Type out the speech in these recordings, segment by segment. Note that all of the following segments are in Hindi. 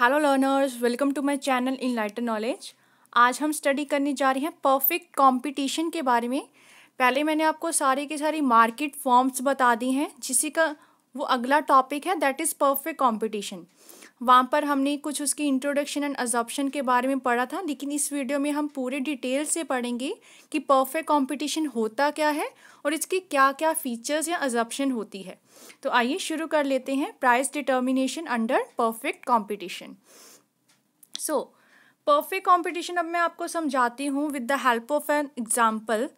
hello learners welcome to my channel in lighter knowledge आज हम स्टडी करने जा रहे हैं परफेक्ट कंपटीशन के बारे में पहले मैंने आपको सारे के सारी मार्केट फॉर्म्स बता दी हैं जिसी का वो अगला टॉपिक है दैट इज़ परफेक्ट कंपटीशन वहाँ पर हमने कुछ उसकी इंट्रोडक्शन एंड अजॉप्शन के बारे में पढ़ा था लेकिन इस वीडियो में हम पूरे डिटेल से पढ़ेंगे कि परफेक्ट कंपटीशन होता क्या है और इसके क्या क्या फीचर्स या अजॉप्शन होती है तो आइए शुरू कर लेते हैं price determination under perfect competition so perfect competition अब मैं आपको समझाती हूँ with the help of an example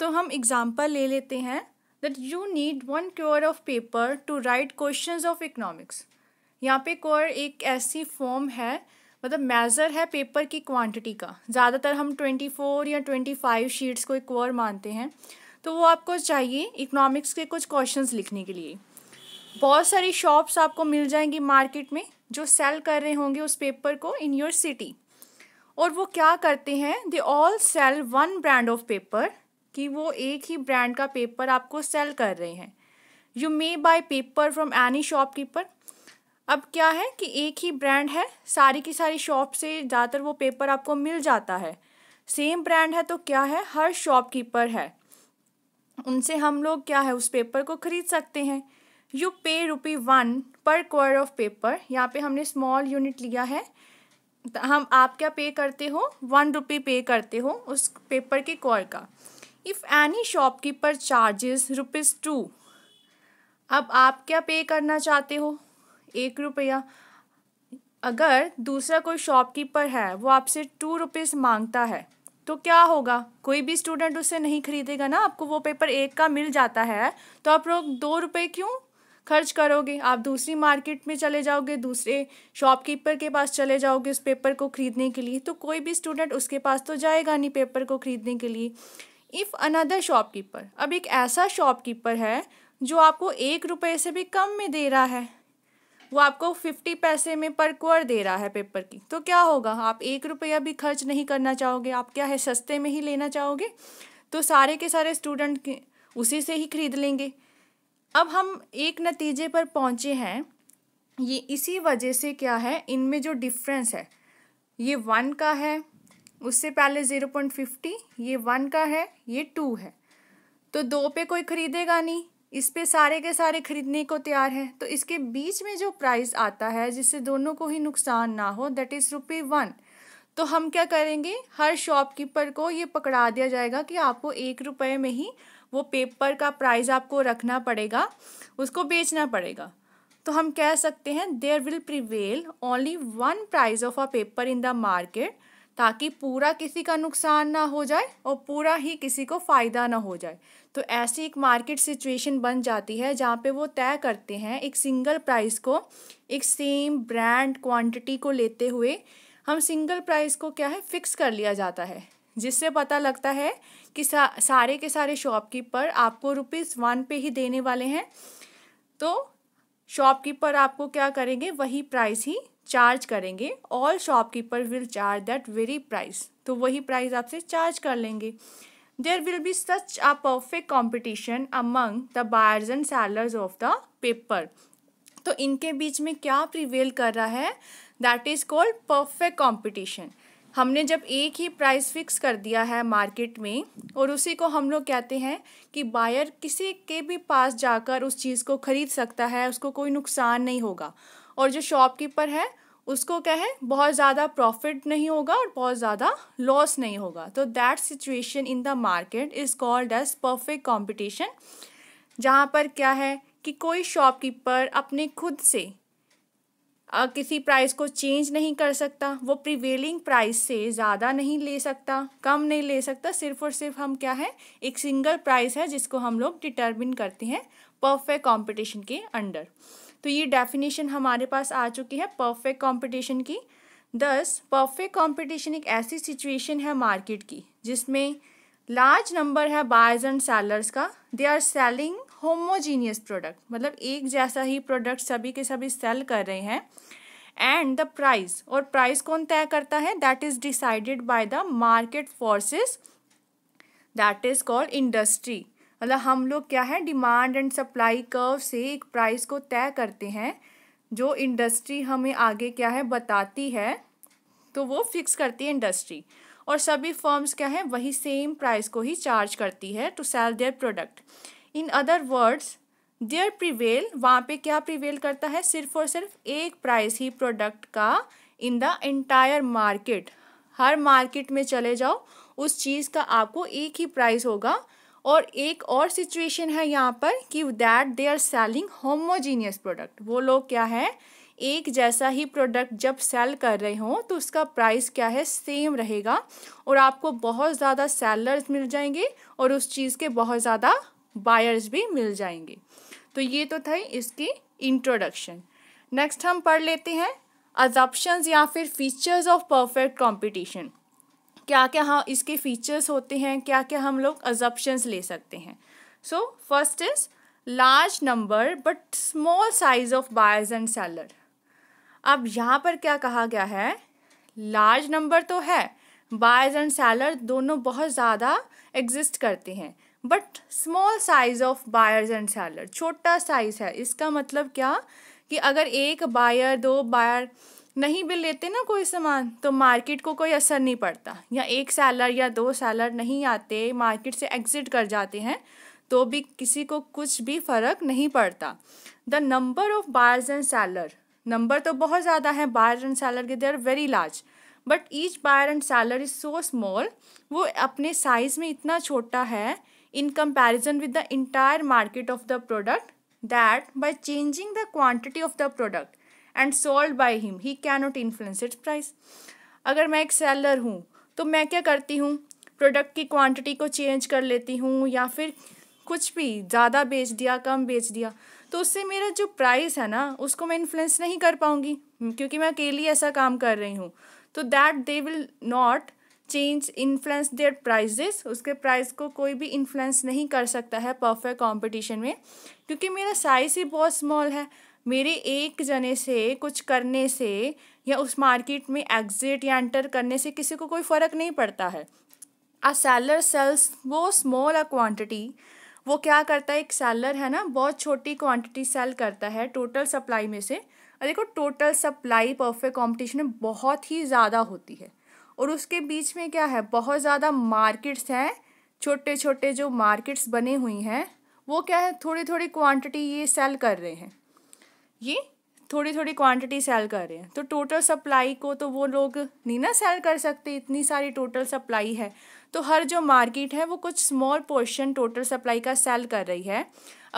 तो हम एग्ज़ाम्पल ले लेते हैं that you need one quire of paper to write question of economics यहाँ पे कोर एक ऐसी फॉर्म है मतलब मेज़र है पेपर की क्वांटिटी का ज़्यादातर हम ट्वेंटी फोर या ट्वेंटी फाइव शीट्स को एक कोर मानते हैं तो वो आपको चाहिए इकोनॉमिक्स के कुछ क्वेश्चन लिखने के लिए बहुत सारी शॉप्स आपको मिल जाएंगी मार्केट में जो सेल कर रहे होंगे उस पेपर को इन योर सिटी और वो क्या करते हैं they all sell one brand of paper कि वो एक ही ब्रांड का पेपर आपको सेल कर रहे हैं you may buy paper from any shopkeeper अब क्या है कि एक ही ब्रांड है सारी की सारी शॉप से ज़्यादातर वो पेपर आपको मिल जाता है सेम ब्रांड है तो क्या है हर शॉपकीपर है उनसे हम लोग क्या है उस पेपर को ख़रीद सकते हैं यू पे रुपी वन पर क्वार ऑफ पेपर यहाँ पे हमने स्मॉल यूनिट लिया है तो हम आप क्या पे करते हो वन रुपी पे करते हो उस पेपर के क्वार का if any shopkeeper charges rupees two अब आप क्या पे करना चाहते हो एक रुपया अगर दूसरा कोई शॉपकीपर है वो आपसे टू रुपीज़ मांगता है तो क्या होगा कोई भी स्टूडेंट उससे नहीं खरीदेगा ना आपको वो पेपर एक का मिल जाता है तो आप लोग दो रुपये क्यों खर्च करोगे आप दूसरी मार्केट में चले जाओगे दूसरे शॉपकीपर के पास चले जाओगे उस पेपर को ख़रीदने के लिए तो कोई भी स्टूडेंट उसके पास तो जाएगा नहीं पेपर को ख़रीदने के लिए इफ़ अनदर शॉपकीपर अब एक ऐसा शॉपकीपर है जो आपको एक रुपये से भी कम में दे रहा है वो आपको फिफ्टी पैसे में पर क्वर दे रहा है पेपर की तो क्या होगा आप एक रुपया भी खर्च नहीं करना चाहोगे आप क्या है सस्ते में ही लेना चाहोगे तो सारे के सारे स्टूडेंट उसी से ही खरीद लेंगे अब हम एक नतीजे पर पहुँचे हैं ये इसी वजह से क्या है इनमें जो डिफरेंस है ये वन का है उससे पहले ज़ीरो पॉइंट फिफ्टी ये वन का है ये टू है तो दो पे कोई ख़रीदेगा नहीं इस पे सारे के सारे खरीदने को तैयार हैं तो इसके बीच में जो प्राइस आता है जिससे दोनों को ही नुकसान ना हो दैट इज़ रुपये वन तो हम क्या करेंगे हर शॉपकीपर को ये पकड़ा दिया जाएगा कि आपको एक रुपये में ही वो पेपर का प्राइस आपको रखना पड़ेगा उसको बेचना पड़ेगा तो हम कह सकते हैं there will prevail only one price of a paper in the market ताकि पूरा किसी का नुकसान ना हो जाए और पूरा ही किसी को फ़ायदा ना हो जाए तो ऐसी एक मार्केट सिचुएशन बन जाती है जहाँ पे वो तय करते हैं एक सिंगल प्राइस को एक सेम ब्रांड क्वांटिटी को लेते हुए हम सिंगल प्राइस को क्या है फिक्स कर लिया जाता है जिससे पता लगता है कि सा, सारे के सारे शॉपकीपर आपको रुपीज़ वन पे ही देने वाले हैं तो शॉपकीपर आपको क्या करेंगे वही प्राइस ही चार्ज करेंगे all shopkeeper will charge that very price तो वही प्राइस आपसे चार्ज कर लेंगे there will be such a perfect competition among the buyers and sellers of the paper तो इनके बीच में क्या प्रिवेल कर रहा है that is called perfect competition हमने जब एक ही प्राइस फिक्स कर दिया है मार्केट में और उसी को हम लोग कहते हैं कि बायर किसी के भी पास जाकर उस चीज़ को ख़रीद सकता है उसको कोई नुकसान नहीं होगा और जो शॉपकीपर है उसको क्या है बहुत ज़्यादा प्रॉफिट नहीं होगा और बहुत ज़्यादा लॉस नहीं होगा तो that situation in the market is called as perfect competition जहाँ पर क्या है कि कोई शॉपकीपर अपने खुद से आ, किसी प्राइस को चेंज नहीं कर सकता वो प्रिवेलिंग प्राइस से ज़्यादा नहीं ले सकता कम नहीं ले सकता सिर्फ और सिर्फ हम क्या है एक सिंगल प्राइस है जिसको हम लोग डिटर्मिन करते हैं परफेक्ट कॉम्पिटिशन के अंडर तो ये डेफिनेशन हमारे पास आ चुकी है परफेक्ट कंपटीशन की दस परफेक्ट कंपटीशन एक ऐसी सिचुएशन है मार्केट की जिसमें लार्ज नंबर है बायर्स एंड सेलर्स का they are selling homogeneous product मतलब एक जैसा ही प्रोडक्ट सभी के सभी सेल कर रहे हैं एंड द प्राइस और प्राइस कौन तय करता है that is decided by the market forces that is called industry मतलब हम लोग क्या है डिमांड एंड सप्लाई कर्व से एक प्राइस को तय करते हैं जो इंडस्ट्री हमें आगे क्या है बताती है तो वो फिक्स करती है इंडस्ट्री और सभी फर्म्स क्या है वही सेम प्राइस को ही चार्ज करती है to sell their product in other words there prevail वहाँ पे क्या प्रिवेल करता है सिर्फ और सिर्फ एक प्राइस ही प्रोडक्ट का इन द एंटायर मार्केट हर मार्केट में चले जाओ उस चीज़ का आपको एक ही प्राइस होगा और एक और सिचुएशन है यहाँ पर कि that they are selling homogeneous product वो लोग क्या है एक जैसा ही प्रोडक्ट जब सेल कर रहे हों तो उसका प्राइस क्या है सेम रहेगा और आपको बहुत ज़्यादा सेलर्स मिल जाएंगे और उस चीज़ के बहुत ज़्यादा बायर्स भी मिल जाएंगे तो ये तो था इसकी इंट्रोडक्शन नेक्स्ट हम पढ़ लेते हैं अजप्शंस या फिर फीचर्स ऑफ परफेक्ट कंपटीशन क्या क्या हाँ इसके फीचर्स होते हैं क्या क्या हम लोग अजप्शंस ले सकते हैं so first is large number but small size of buyers and seller अब यहाँ पर क्या कहा गया है लार्ज नंबर तो है बायर्स एंड सेलर दोनों बहुत ज़्यादा एग्जिस्ट करते हैं but small size of buyers and seller छोटा साइज है इसका मतलब क्या कि अगर एक बायर दो बायर नहीं भी लेते ना कोई सामान तो मार्केट को कोई असर नहीं पड़ता या एक सैलर या दो सैलर नहीं आते मार्केट से एग्ज़िट कर जाते हैं तो भी किसी को कुछ भी फ़र्क नहीं पड़ता the number of buyers and seller number तो बहुत ज़्यादा है बार एंड सैलर के they are very large but each buyer and seller is so small वो अपने साइज़ में इतना छोटा है in comparison with the entire market of the product that by changing the quantity of the product and sold by him he not influence its price अगर मैं एक सेलर हूँ तो मैं क्या करती हूँ प्रोडक्ट की क्वांटिटी को चेंज कर लेती हूँ या फिर कुछ भी ज़्यादा बेच दिया कम बेच दिया तो उससे मेरा जो प्राइस है ना उसको मैं इन्फ्लुएंस नहीं कर पाऊँगी क्योंकि मैं अकेली ऐसा काम कर रही हूँ तो that they will not change influence their prices उसके प्राइस को कोई भी इन्फ्लुएंस नहीं कर सकता है परफेक्ट कॉम्पिटिशन में क्योंकि मेरा साइज़ ही बहुत स्मॉल है मेरे एक जने से कुछ करने से या उस मार्केट में एग्जिट या एंटर करने से किसी को कोई फ़र्क नहीं पड़ता है आ सेलर सेल्स वो स्मॉल अ क्वांटिटी वो क्या करता है एक सेलर है ना बहुत छोटी क्वांटिटी सेल करता है टोटल सप्लाई में से और देखो टोटल सप्लाई परफेक्ट में बहुत ही ज़्यादा होती है और उसके बीच में क्या है बहुत ज़्यादा मार्केट्स हैं छोटे छोटे जो मार्केट्स बने हुई हैं वो क्या है थोड़ी थोड़ी क्वांटिटी ये सेल कर रहे हैं ये थोड़ी थोड़ी क्वांटिटी सेल कर रहे हैं तो टोटल सप्लाई को तो वो लोग नहीं ना सेल कर सकते इतनी सारी टोटल सप्लाई है तो हर जो मार्केट है वो कुछ स्मॉल पोर्शन टोटल सप्लाई का सेल कर रही है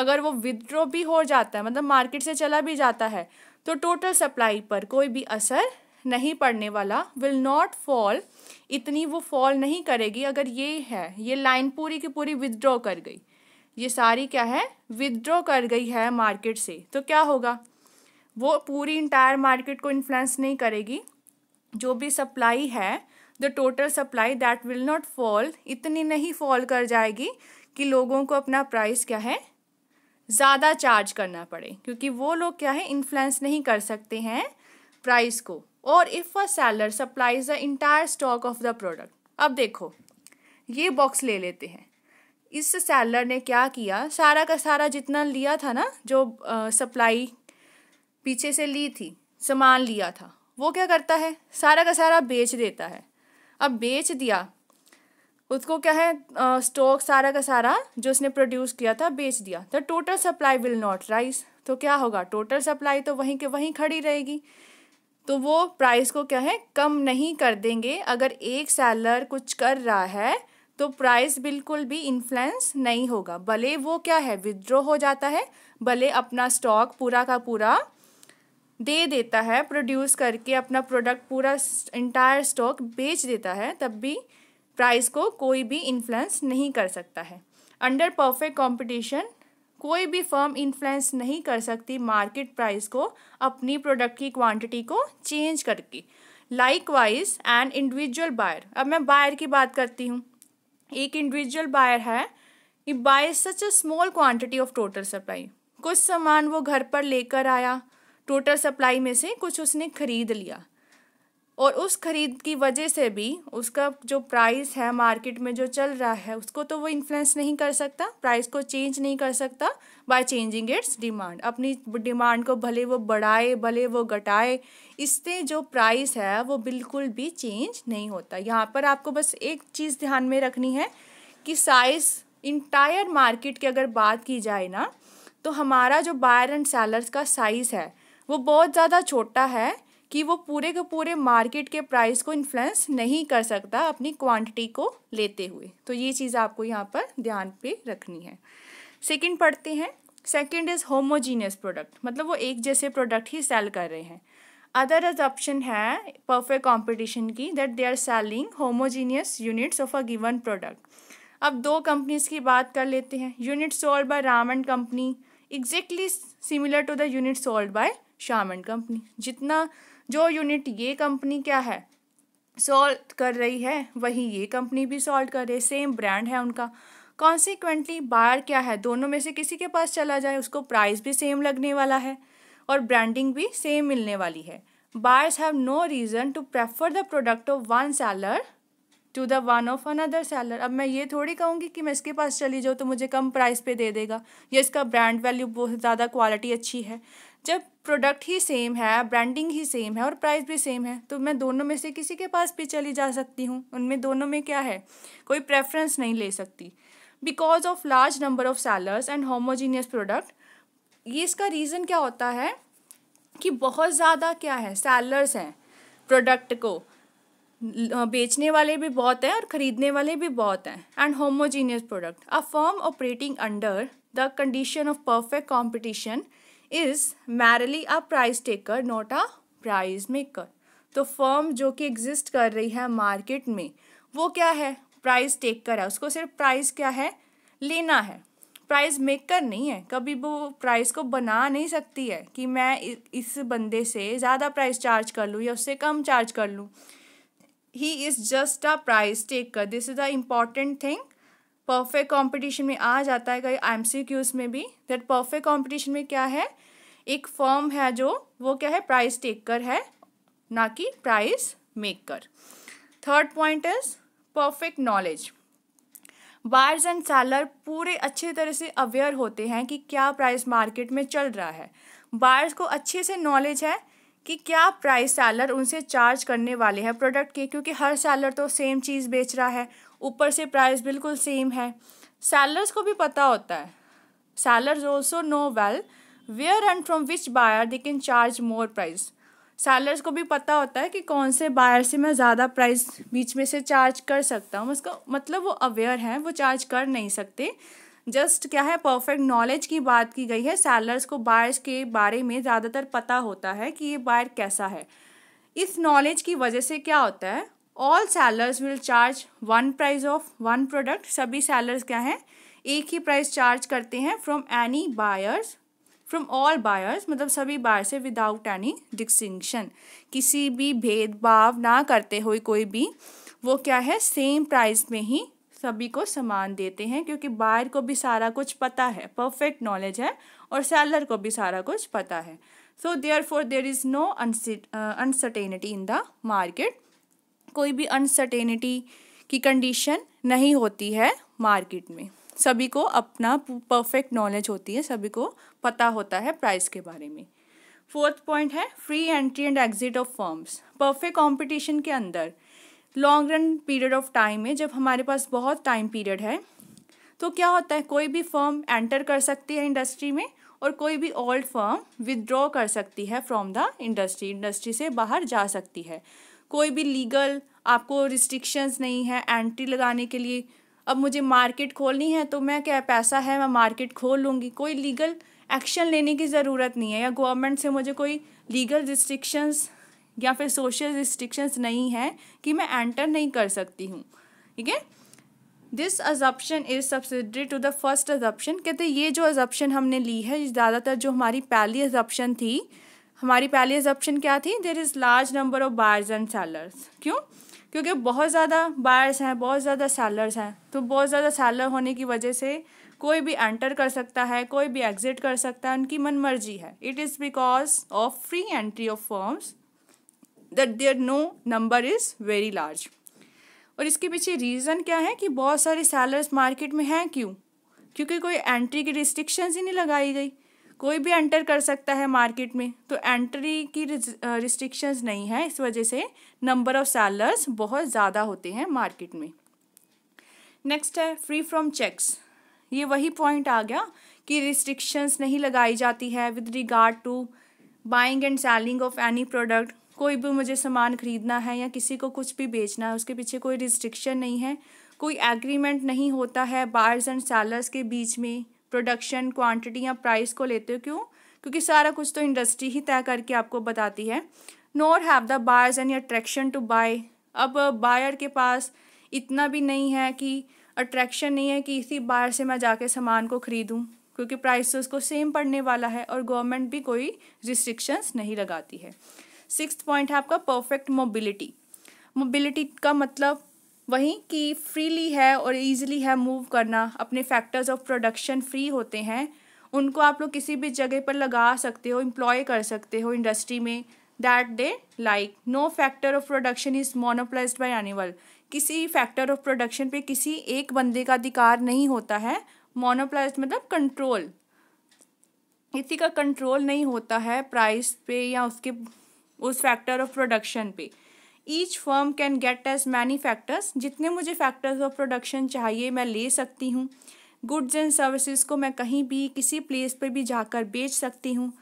अगर वो विदड्रॉ भी हो जाता है मतलब मार्केट से चला भी जाता है तो टोटल सप्लाई पर कोई भी असर नहीं पड़ने वाला विल नॉट फॉल इतनी वो फॉल नहीं करेगी अगर ये है ये लाइन पूरी की पूरी विदड्रॉ कर गई ये सारी क्या है विदड्रॉ कर गई है मार्केट से तो क्या होगा वो पूरी इंटायर मार्केट को इन्फ्लुएंस नहीं करेगी जो भी सप्लाई है the total supply that will not fall इतनी नहीं फॉल कर जाएगी कि लोगों को अपना प्राइस क्या है ज़्यादा चार्ज करना पड़े क्योंकि वो लोग क्या है इन्फ्लुएंस नहीं कर सकते हैं प्राइस को और if a seller supplies the entire stock of the product अब देखो ये बॉक्स ले लेते हैं इस सेलर ने क्या किया सारा का सारा जितना लिया था ना जो सप्लाई पीछे से ली थी सामान लिया था वो क्या करता है सारा का सारा बेच देता है अब बेच दिया उसको क्या है स्टॉक सारा का सारा जो उसने प्रोड्यूस किया था बेच दिया the total supply will not rise तो क्या होगा टोटल सप्लाई तो वहीं के वहीं खड़ी रहेगी तो वो प्राइस को क्या है कम नहीं कर देंगे अगर एक सेलर कुछ कर रहा है तो प्राइस बिल्कुल भी इन्फ्लुएंस नहीं होगा भले वो क्या है विदड्रॉ हो जाता है भले अपना स्टॉक पूरा का पूरा दे देता है प्रोड्यूस करके अपना प्रोडक्ट पूरा इंटायर स्टॉक बेच देता है तब भी प्राइस को कोई भी इन्फ्लुएंस नहीं कर सकता है अंडर परफेक्ट कंपटीशन कोई भी फर्म इन्फ्लुएंस नहीं कर सकती मार्केट प्राइस को अपनी प्रोडक्ट की क्वांटिटी को चेंज करके likewise and individual buyer अब मैं बायर की बात करती हूँ एक इंडिविजुअल बायर है buy such a small quantity of total supply कुछ सामान वो घर पर लेकर आया टोटल सप्लाई में से कुछ उसने ख़रीद लिया और उस खरीद की वजह से भी उसका जो प्राइस है मार्केट में जो चल रहा है उसको तो वो इन्फ्लुएंस नहीं कर सकता प्राइस को चेंज नहीं कर सकता बाय चेंजिंग इट्स डिमांड अपनी डिमांड को भले वो बढ़ाए भले वो घटाए इससे जो प्राइस है वो बिल्कुल भी चेंज नहीं होता यहाँ पर आपको बस एक चीज़ ध्यान में रखनी है कि साइज़ इंटायर मार्केट की अगर बात की जाए ना तो हमारा जो बायर एंड सेलर्स का साइज़ है वो बहुत ज़्यादा छोटा है कि वो पूरे के पूरे मार्केट के प्राइस को इन्फ्लुएंस नहीं कर सकता अपनी क्वांटिटी को लेते हुए तो ये चीज़ आपको यहाँ पर ध्यान पे रखनी है सेकंड पढ़ते हैं सेकंड इज़ होमोजीनियस प्रोडक्ट मतलब वो एक जैसे प्रोडक्ट ही सेल कर रहे हैं अदर एज ऑप्शन है परफेक्ट कॉम्पिटिशन की that they are selling homogeneous units of a given product अब दो कंपनीज की बात कर लेते हैं unit sold by Ram and company exactly similar to the unit sold by Shyam and company जितना जो यूनिट ये कंपनी क्या है सॉल्व कर रही है वही ये कंपनी भी सॉल्व कर रही है सेम ब्रांड है उनका कॉन्सिक्वेंटली बायर क्या है दोनों में से किसी के पास चला जाए उसको प्राइस भी सेम लगने वाला है और ब्रांडिंग भी सेम मिलने वाली है buyers have no reason to prefer the product of one seller to the one of another seller अब मैं ये थोड़ी कहूँगी कि मैं इसके पास चली जाऊँ तो मुझे कम प्राइस पे दे देगा या इसका ब्रांड वैल्यू बहुत ज़्यादा क्वालिटी अच्छी है जब प्रोडक्ट ही सेम है ब्रांडिंग ही सेम है और प्राइस भी सेम है तो मैं दोनों में से किसी के पास भी चली जा सकती हूँ उनमें दोनों में क्या है कोई प्रेफरेंस नहीं ले सकती because of large number of sellers and homogeneous product ये इसका रीज़न क्या होता है कि बहुत ज़्यादा क्या है सेलर्स हैं प्रोडक्ट को बेचने वाले भी बहुत हैं और ख़रीदने वाले भी बहुत हैं and homogeneous product a firm operating under the condition of perfect competition is merely a price taker not a price maker तो फर्म जो कि एग्जिस्ट कर रही है मार्केट में वो क्या है प्राइज टेकर है उसको सिर्फ प्राइस क्या है लेना है प्राइस मेकर नहीं है कभी वो प्राइस को बना नहीं सकती है कि मैं इस बंदे से ज़्यादा प्राइस चार्ज कर लूँ या उससे कम चार्ज कर लूँ he is just a price taker this is the important thing perfect competition में आ जाता है कई एम सी क्यूज में भी दैट परफेक्ट कंपटीशन में क्या है एक फॉर्म है जो वो क्या है प्राइस टेकर है ना कि price maker third point is perfect knowledge buyers and seller पूरे अच्छे तरह से अवेयर होते हैं कि क्या प्राइस मार्केट में चल रहा है बायर्स को अच्छे से नॉलेज है कि क्या प्राइस सेलर उनसे चार्ज करने वाले हैं प्रोडक्ट के क्योंकि हर सेलर तो सेम चीज़ बेच रहा है ऊपर से प्राइस बिल्कुल सेम है सैलर्स को भी पता होता है sellers also know well where and from which buyer they can charge more price sellers को भी पता होता है कि कौन से बायर से मैं ज़्यादा प्राइस बीच में से चार्ज कर सकता हूँ उसका मतलब वो अवेयर हैं वो चार्ज कर नहीं सकते जस्ट क्या है परफेक्ट नॉलेज की बात की गई है सैलर्स को बायर्स के बारे में ज़्यादातर पता होता है कि ये बायर कैसा है इस नॉलेज की वजह से क्या होता है all sellers will charge one price of one product सभी सैलर्स क्या हैं एक ही प्राइस चार्ज करते हैं from any buyers from all buyers मतलब सभी बायर से विदाउट एनी डिस्टिंक्शन किसी भी भेदभाव ना करते हुए कोई भी वो क्या है सेम प्राइस में ही सभी को सामान देते हैं क्योंकि बायर को भी सारा कुछ पता है परफेक्ट नॉलेज है और सेलर को भी सारा कुछ पता है so therefore there is no uncertainty in the market कोई भी अनसर्टेनिटी की कंडीशन नहीं होती है मार्केट में सभी को अपना परफेक्ट नॉलेज होती है सभी को पता होता है प्राइस के बारे में फोर्थ पॉइंट है free entry and exit of firms perfect competition के अंदर long run period of time में जब हमारे पास बहुत टाइम पीरियड है तो क्या होता है कोई भी फर्म एंटर कर सकती है इंडस्ट्री में और कोई भी ओल्ड फर्म विदड्रॉ कर सकती है फ्रॉम द इंडस्ट्री इंडस्ट्री से बाहर जा सकती है कोई भी लीगल आपको रिस्ट्रिक्शंस नहीं है एंट्री लगाने के लिए अब मुझे मार्केट खोलनी है तो मैं क्या पैसा है मैं मार्केट खोल लूँगी कोई लीगल एक्शन लेने की ज़रूरत नहीं है या गवर्नमेंट से मुझे कोई लीगल रिस्ट्रिक्शंस या फिर सोशल रिस्ट्रिक्शंस नहीं है कि मैं एंटर नहीं कर सकती हूँ ठीक है this assumption is subsidiary to the first assumption कहते ये जो अजप्शन हमने ली है ज़्यादातर जो हमारी पहली अजप्शन थी हमारी पहली एजप्शन क्या थी there is large number of buyers and sellers क्यों क्योंकि बहुत ज़्यादा बायर्स हैं बहुत ज़्यादा सेलर्स हैं तो बहुत ज़्यादा सेलर होने की वजह से कोई भी एंटर कर सकता है कोई भी एग्जिट कर सकता है उनकी मनमर्जी है it is because of free entry of firms that there no number is very large और इसके पीछे रीज़न क्या है कि बहुत सारे सेलर्स मार्केट में हैं क्यों क्योंकि कोई एंट्री की रिस्ट्रिक्शंस ही नहीं लगाई गई कोई भी एंटर कर सकता है मार्केट में तो एंट्री की रिस्ट्रिक्शंस नहीं है इस वजह से नंबर ऑफ सेलर्स बहुत ज़्यादा होते हैं मार्केट में नेक्स्ट है फ्री फ्रॉम चेक्स ये वही पॉइंट आ गया कि रिस्ट्रिक्शंस नहीं लगाई जाती है with regard to buying and selling of any product कोई भी मुझे सामान खरीदना है या किसी को कुछ भी बेचना है उसके पीछे कोई रिस्ट्रिक्शन नहीं है कोई एग्रीमेंट नहीं होता है बायर्स एंड सेलर्स के बीच में प्रोडक्शन क्वांटिटी या प्राइस को लेते हो क्यों क्योंकि सारा कुछ तो इंडस्ट्री ही तय करके आपको बताती है nor have the buyers any attraction to buy अब बायर के पास इतना भी नहीं है कि अट्रैक्शन नहीं है कि इसी बायर से मैं जाके सामान को ख़रीदूँ क्योंकि प्राइस तो उसको सेम पड़ने वाला है और गवर्नमेंट भी कोई रिस्ट्रिक्शंस नहीं लगाती है सिक्स पॉइंट है आपका परफेक्ट मोबिलिटी मोबिलिटी का मतलब वहीं की फ्रीली है और ईजिली है मूव करना अपने फैक्टर्स ऑफ प्रोडक्शन फ्री होते हैं उनको आप लोग किसी भी जगह पर लगा सकते हो इम्प्लॉय कर सकते हो इंडस्ट्री में that they like no factor of production is monopolise by animal किसी फैक्टर ऑफ प्रोडक्शन पे किसी एक बंदे का अधिकार नहीं होता है मोनोप्लाइज मतलब कंट्रोल किसी का कंट्रोल नहीं होता है प्राइस पे या उसके उस फैक्टर ऑफ प्रोडक्शन पे each firm can get as many factors जितने मुझे फैक्टर्स ऑफ प्रोडक्शन चाहिए मैं ले सकती हूँ गुड्स एंड सर्विसेज को मैं कहीं भी किसी प्लेस पर भी जाकर बेच सकती हूँ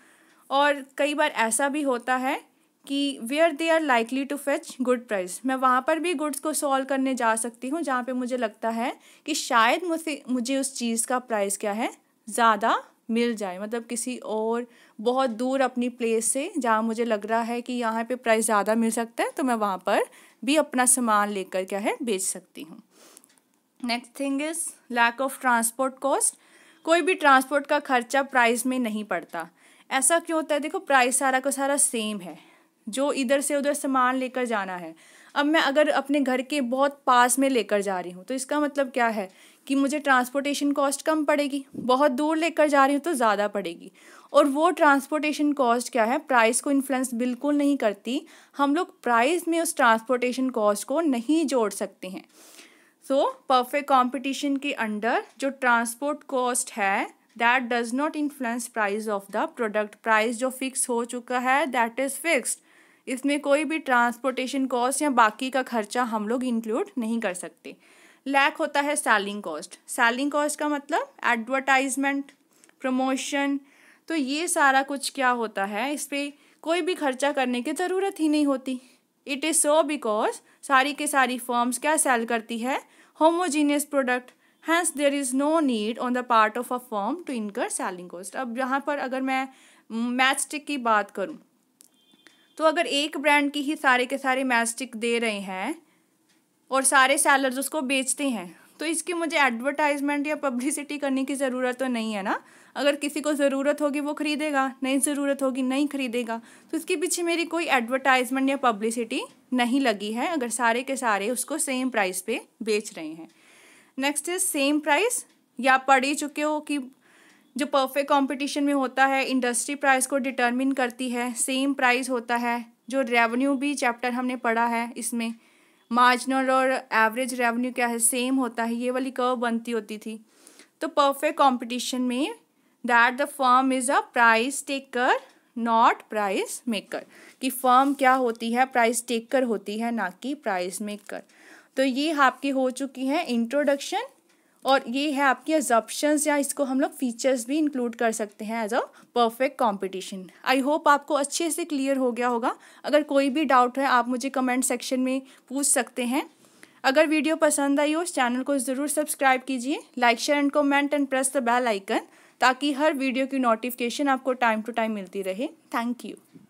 और कई बार ऐसा भी होता है कि where they are likely to fetch good price मैं वहाँ पर भी गुड्स को सॉल्व करने जा सकती हूँ जहाँ पे मुझे लगता है कि शायद मुझे मुझे उस चीज़ का प्राइस क्या है ज़्यादा मिल जाए मतलब किसी और बहुत दूर अपनी प्लेस से जहाँ मुझे लग रहा है कि यहाँ पे प्राइस ज़्यादा मिल सकता है तो मैं वहाँ पर भी अपना सामान लेकर क्या है बेच सकती हूँ next thing is lack of transport cost कोई भी ट्रांसपोर्ट का खर्चा प्राइस में नहीं पड़ता ऐसा क्यों होता है देखो प्राइस सारा का सारा सेम है जो इधर से उधर सामान लेकर जाना है अब मैं अगर अपने घर के बहुत पास में लेकर जा रही हूँ तो इसका मतलब क्या है कि मुझे ट्रांसपोर्टेशन कॉस्ट कम पड़ेगी बहुत दूर लेकर जा रही हूँ तो ज़्यादा पड़ेगी और वो ट्रांसपोर्टेशन कॉस्ट क्या है प्राइस को इन्फ्लुएंस बिल्कुल नहीं करती हम लोग प्राइस में उस ट्रांसपोर्टेशन कॉस्ट को नहीं जोड़ सकते हैं सो परफेक्ट कॉम्पिटिशन के अंडर जो ट्रांसपोर्ट कॉस्ट है that does not influence price of the product price जो फिक्स हो चुका है दैट इज़ फिक्स्ड इसमें कोई भी ट्रांसपोर्टेशन कॉस्ट या बाकी का खर्चा हम लोग इंक्लूड नहीं कर सकते लैक होता है सेलिंग कॉस्ट सेलिंग कॉस्ट का मतलब एडवर्टाइजमेंट प्रमोशन तो ये सारा कुछ क्या होता है इस पर कोई भी खर्चा करने की ज़रूरत ही नहीं होती इट इज़ सो बिकॉज सारी के सारी फर्म्स क्या सेल करती है homogeneous product hence there is no need on the part of a firm to incur selling cost अब यहाँ पर अगर मैं मैच स्टिक की बात करूँ तो अगर एक ब्रांड की ही सारे के सारे मैस्टिक दे रहे हैं और सारे सेलर्स उसको बेचते हैं तो इसकी मुझे एडवर्टाइजमेंट या पब्लिसिटी करने की ज़रूरत तो नहीं है ना अगर किसी को ज़रूरत होगी वो ख़रीदेगा नहीं ज़रूरत होगी नहीं ख़रीदेगा तो इसके पीछे मेरी कोई एडवर्टाइजमेंट या पब्लिसिटी नहीं लगी है अगर सारे के सारे उसको सेम प्राइस पे बेच रहे हैं नेक्स्ट इज सेम प्राइस या आप पढ़ ही चुके हो कि जो परफेक्ट कंपटीशन में होता है इंडस्ट्री प्राइस को डिटरमिन करती है सेम प्राइस होता है जो रेवेन्यू भी चैप्टर हमने पढ़ा है इसमें मार्जिनल और एवरेज रेवेन्यू क्या है सेम होता है ये वाली कर्व बनती होती थी तो परफेक्ट कंपटीशन में that the firm is a price taker not price maker कि फर्म क्या होती है प्राइस टेकर होती है ना कि प्राइस मेकर तो ये आपकी हो चुकी है इंट्रोडक्शन और ये है आपकी एजप्शंस या इसको हम लोग फीचर्स भी इंक्लूड कर सकते हैं as a perfect competition I hope आपको अच्छे से क्लियर हो गया होगा अगर कोई भी डाउट है आप मुझे कमेंट सेक्शन में पूछ सकते हैं अगर वीडियो पसंद आई हो इस चैनल को ज़रूर सब्सक्राइब कीजिए like share and comment and press the bell icon ताकि हर वीडियो की नोटिफिकेशन आपको टाइम टू टाइम मिलती रहे थैंक यू